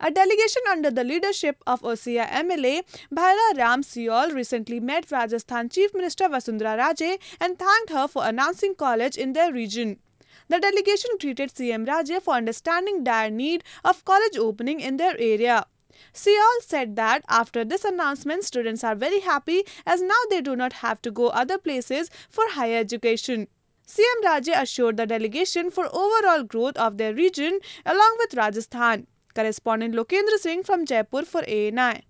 A delegation under the leadership of OSEA MLA Bhaira Ram Siol recently met Rajasthan Chief Minister Vasundhara Raje and thanked her for announcing college in their region. The delegation greeted CM Raje for understanding dire need of college opening in their area. Siol said that after this announcement, students are very happy as now they do not have to go other places for higher education. CM Raje assured the delegation for overall growth of their region along with Rajasthan. Correspondent Lokendra Singh from Jaipur for ANI.